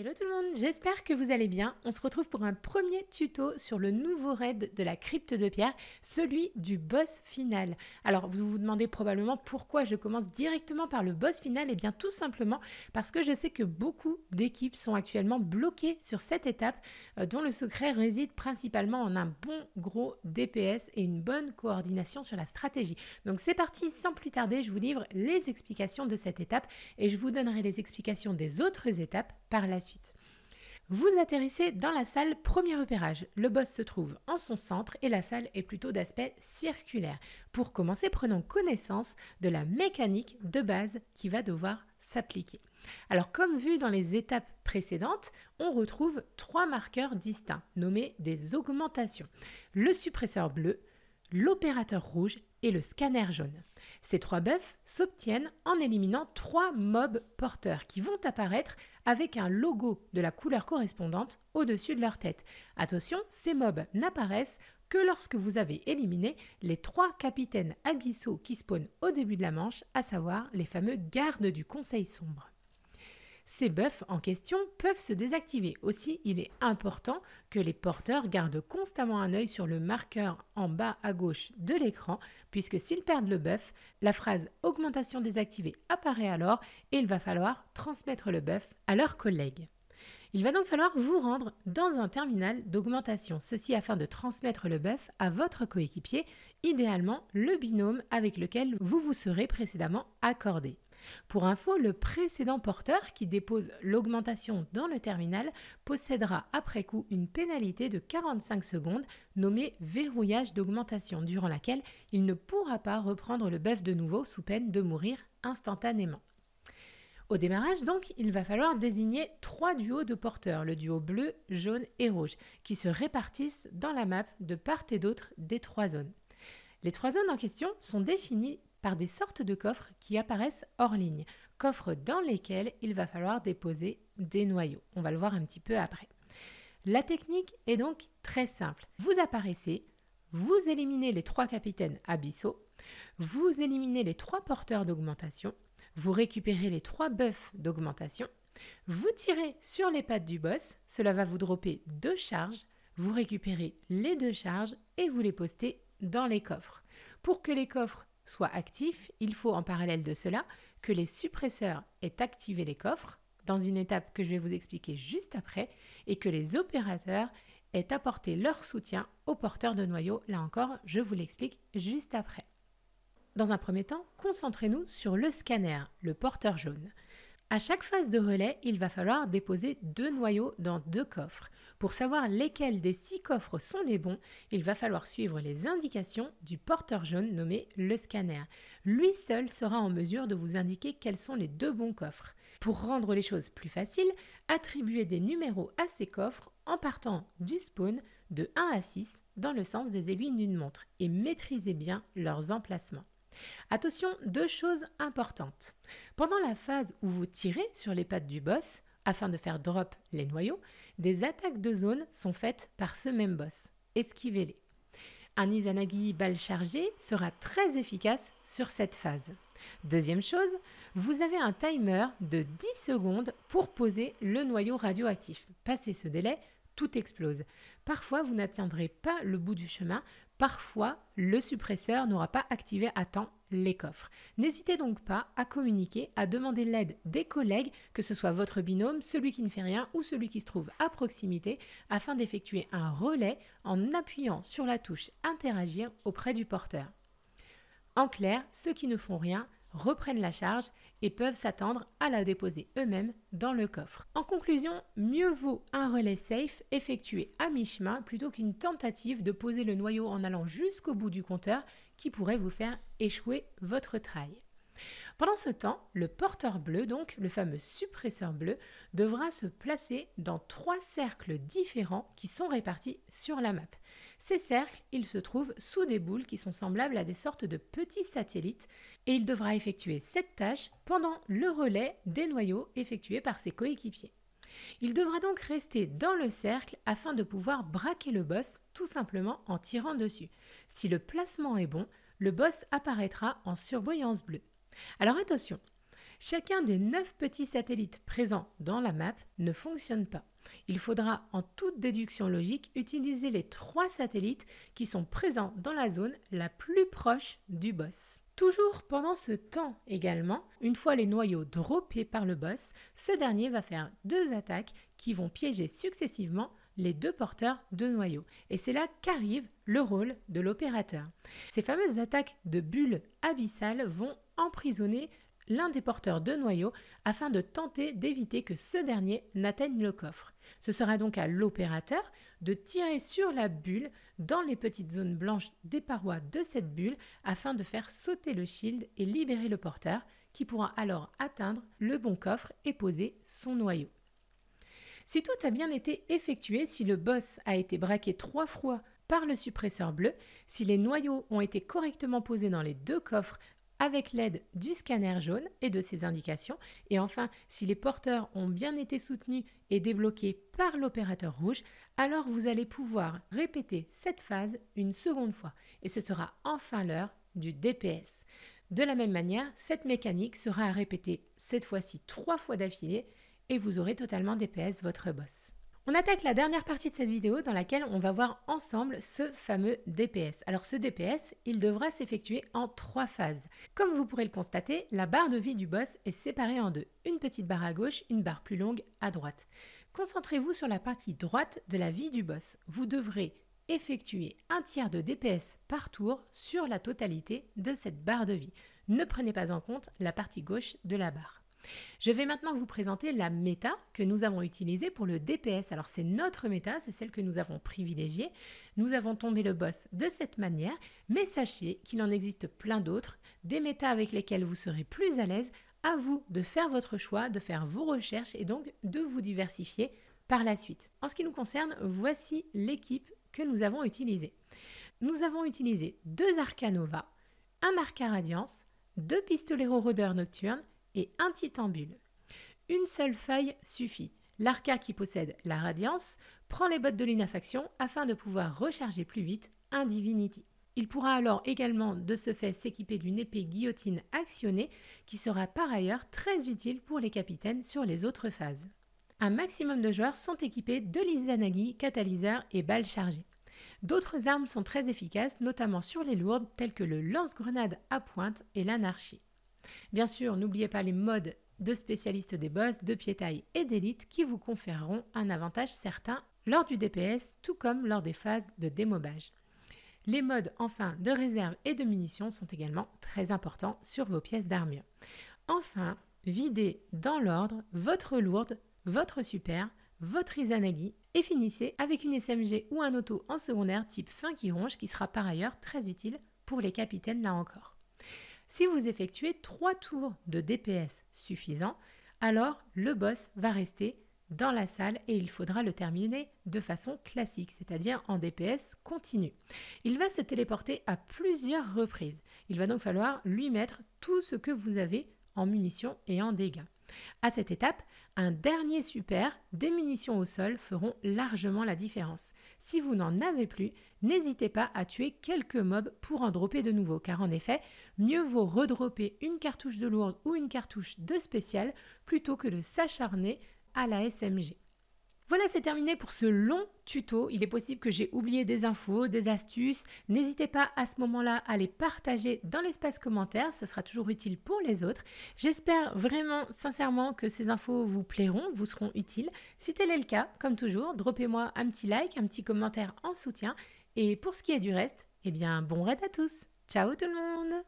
Hello tout le monde, j'espère que vous allez bien. On se retrouve pour un premier tuto sur le nouveau raid de la crypte de pierre, celui du boss final. Alors vous vous demandez probablement pourquoi je commence directement par le boss final, et eh bien tout simplement parce que je sais que beaucoup d'équipes sont actuellement bloquées sur cette étape euh, dont le secret réside principalement en un bon gros DPS et une bonne coordination sur la stratégie. Donc c'est parti, sans plus tarder, je vous livre les explications de cette étape et je vous donnerai les explications des autres étapes par la suite. Vous atterrissez dans la salle premier repérage. Le boss se trouve en son centre et la salle est plutôt d'aspect circulaire. Pour commencer, prenons connaissance de la mécanique de base qui va devoir s'appliquer. Alors comme vu dans les étapes précédentes, on retrouve trois marqueurs distincts nommés des augmentations. Le suppresseur bleu, l'opérateur rouge et le scanner jaune. Ces trois buffs s'obtiennent en éliminant trois mobs porteurs qui vont apparaître avec un logo de la couleur correspondante au-dessus de leur tête. Attention, ces mobs n'apparaissent que lorsque vous avez éliminé les trois capitaines abyssaux qui spawnent au début de la manche, à savoir les fameux gardes du Conseil sombre. Ces buffs en question peuvent se désactiver. Aussi, il est important que les porteurs gardent constamment un œil sur le marqueur en bas à gauche de l'écran, puisque s'ils perdent le buff, la phrase augmentation désactivée apparaît alors et il va falloir transmettre le buff à leur collègue. Il va donc falloir vous rendre dans un terminal d'augmentation, ceci afin de transmettre le buff à votre coéquipier, idéalement le binôme avec lequel vous vous serez précédemment accordé. Pour info, le précédent porteur qui dépose l'augmentation dans le terminal possédera après coup une pénalité de 45 secondes nommée verrouillage d'augmentation durant laquelle il ne pourra pas reprendre le bœuf de nouveau sous peine de mourir instantanément. Au démarrage, donc, il va falloir désigner trois duos de porteurs, le duo bleu, jaune et rouge, qui se répartissent dans la map de part et d'autre des trois zones. Les trois zones en question sont définies par des sortes de coffres qui apparaissent hors ligne, coffres dans lesquels il va falloir déposer des noyaux. On va le voir un petit peu après. La technique est donc très simple. Vous apparaissez, vous éliminez les trois capitaines abyssaux, vous éliminez les trois porteurs d'augmentation, vous récupérez les trois bœufs d'augmentation, vous tirez sur les pattes du boss, cela va vous dropper deux charges, vous récupérez les deux charges et vous les postez dans les coffres. Pour que les coffres soit actif, il faut en parallèle de cela que les suppresseurs aient activé les coffres, dans une étape que je vais vous expliquer juste après, et que les opérateurs aient apporté leur soutien aux porteurs de noyaux. Là encore, je vous l'explique juste après. Dans un premier temps, concentrez-nous sur le scanner, le porteur jaune. À chaque phase de relais, il va falloir déposer deux noyaux dans deux coffres. Pour savoir lesquels des six coffres sont les bons, il va falloir suivre les indications du porteur jaune nommé le scanner. Lui seul sera en mesure de vous indiquer quels sont les deux bons coffres. Pour rendre les choses plus faciles, attribuez des numéros à ces coffres en partant du spawn de 1 à 6 dans le sens des aiguilles d'une montre et maîtrisez bien leurs emplacements. Attention, deux choses importantes. Pendant la phase où vous tirez sur les pattes du boss, afin de faire drop les noyaux, des attaques de zone sont faites par ce même boss. Esquivez-les. Un Izanagi balle chargée sera très efficace sur cette phase. Deuxième chose, vous avez un timer de 10 secondes pour poser le noyau radioactif. Passez ce délai, tout explose. Parfois, vous n'atteindrez pas le bout du chemin parfois le suppresseur n'aura pas activé à temps les coffres. N'hésitez donc pas à communiquer, à demander l'aide des collègues, que ce soit votre binôme, celui qui ne fait rien ou celui qui se trouve à proximité, afin d'effectuer un relais en appuyant sur la touche Interagir auprès du porteur. En clair, ceux qui ne font rien reprennent la charge et peuvent s'attendre à la déposer eux-mêmes dans le coffre. En conclusion, mieux vaut un relais safe effectué à mi-chemin plutôt qu'une tentative de poser le noyau en allant jusqu'au bout du compteur qui pourrait vous faire échouer votre trail. Pendant ce temps, le porteur bleu, donc le fameux suppresseur bleu, devra se placer dans trois cercles différents qui sont répartis sur la map. Ces cercles, ils se trouvent sous des boules qui sont semblables à des sortes de petits satellites et il devra effectuer cette tâche pendant le relais des noyaux effectués par ses coéquipiers. Il devra donc rester dans le cercle afin de pouvoir braquer le boss tout simplement en tirant dessus. Si le placement est bon, le boss apparaîtra en surbrillance bleue. Alors attention, chacun des 9 petits satellites présents dans la map ne fonctionne pas. Il faudra en toute déduction logique utiliser les 3 satellites qui sont présents dans la zone la plus proche du boss. Toujours pendant ce temps également, une fois les noyaux droppés par le boss, ce dernier va faire deux attaques qui vont piéger successivement les deux porteurs de noyaux. Et c'est là qu'arrive le rôle de l'opérateur. Ces fameuses attaques de bulles abyssales vont emprisonner l'un des porteurs de noyaux afin de tenter d'éviter que ce dernier n'atteigne le coffre. Ce sera donc à l'opérateur de tirer sur la bulle dans les petites zones blanches des parois de cette bulle afin de faire sauter le shield et libérer le porteur qui pourra alors atteindre le bon coffre et poser son noyau. Si tout a bien été effectué, si le boss a été braqué trois fois par le suppresseur bleu, si les noyaux ont été correctement posés dans les deux coffres avec l'aide du scanner jaune et de ses indications, et enfin si les porteurs ont bien été soutenus et débloqués par l'opérateur rouge, alors vous allez pouvoir répéter cette phase une seconde fois, et ce sera enfin l'heure du DPS. De la même manière, cette mécanique sera à répéter cette fois-ci trois fois d'affilée et vous aurez totalement DPS votre boss. On attaque la dernière partie de cette vidéo dans laquelle on va voir ensemble ce fameux DPS. Alors ce DPS, il devra s'effectuer en trois phases. Comme vous pourrez le constater, la barre de vie du boss est séparée en deux. Une petite barre à gauche, une barre plus longue à droite. Concentrez-vous sur la partie droite de la vie du boss. Vous devrez effectuer un tiers de DPS par tour sur la totalité de cette barre de vie. Ne prenez pas en compte la partie gauche de la barre. Je vais maintenant vous présenter la méta que nous avons utilisée pour le DPS. Alors c'est notre méta, c'est celle que nous avons privilégiée. Nous avons tombé le boss de cette manière, mais sachez qu'il en existe plein d'autres, des méta avec lesquelles vous serez plus à l'aise. À vous de faire votre choix, de faire vos recherches et donc de vous diversifier par la suite. En ce qui nous concerne, voici l'équipe que nous avons utilisée. Nous avons utilisé deux Arcanova, un Arca Radiance, deux Pistolero Rodeur Nocturne et un titambule. Une seule feuille suffit. L'arca qui possède la radiance prend les bottes de l'inafaction afin de pouvoir recharger plus vite un divinity. Il pourra alors également de ce fait s'équiper d'une épée guillotine actionnée qui sera par ailleurs très utile pour les capitaines sur les autres phases. Un maximum de joueurs sont équipés de l'Izanagi, catalyseur et balles chargées. D'autres armes sont très efficaces, notamment sur les lourdes telles que le lance-grenade à pointe et l'anarchie. Bien sûr, n'oubliez pas les modes de spécialistes des boss, de piétaille et d'élite qui vous conféreront un avantage certain lors du DPS, tout comme lors des phases de démobage. Les modes enfin de réserve et de munitions sont également très importants sur vos pièces d'armure. Enfin, videz dans l'ordre votre lourde, votre super, votre Izanagi et finissez avec une SMG ou un auto en secondaire type fin qui ronge qui sera par ailleurs très utile pour les capitaines là encore. Si vous effectuez trois tours de DPS suffisants, alors le boss va rester dans la salle et il faudra le terminer de façon classique, c'est-à-dire en DPS continu. Il va se téléporter à plusieurs reprises. Il va donc falloir lui mettre tout ce que vous avez en munitions et en dégâts. À cette étape, un dernier super, des munitions au sol feront largement la différence. Si vous n'en avez plus, n'hésitez pas à tuer quelques mobs pour en dropper de nouveau, car en effet, mieux vaut redropper une cartouche de lourde ou une cartouche de spécial plutôt que de s'acharner à la SMG. Voilà, c'est terminé pour ce long tuto. Il est possible que j'ai oublié des infos, des astuces. N'hésitez pas à ce moment-là à les partager dans l'espace commentaire. Ce sera toujours utile pour les autres. J'espère vraiment sincèrement que ces infos vous plairont, vous seront utiles. Si tel est le cas, comme toujours, dropez-moi un petit like, un petit commentaire en soutien. Et pour ce qui est du reste, eh bien, bon raid à tous. Ciao tout le monde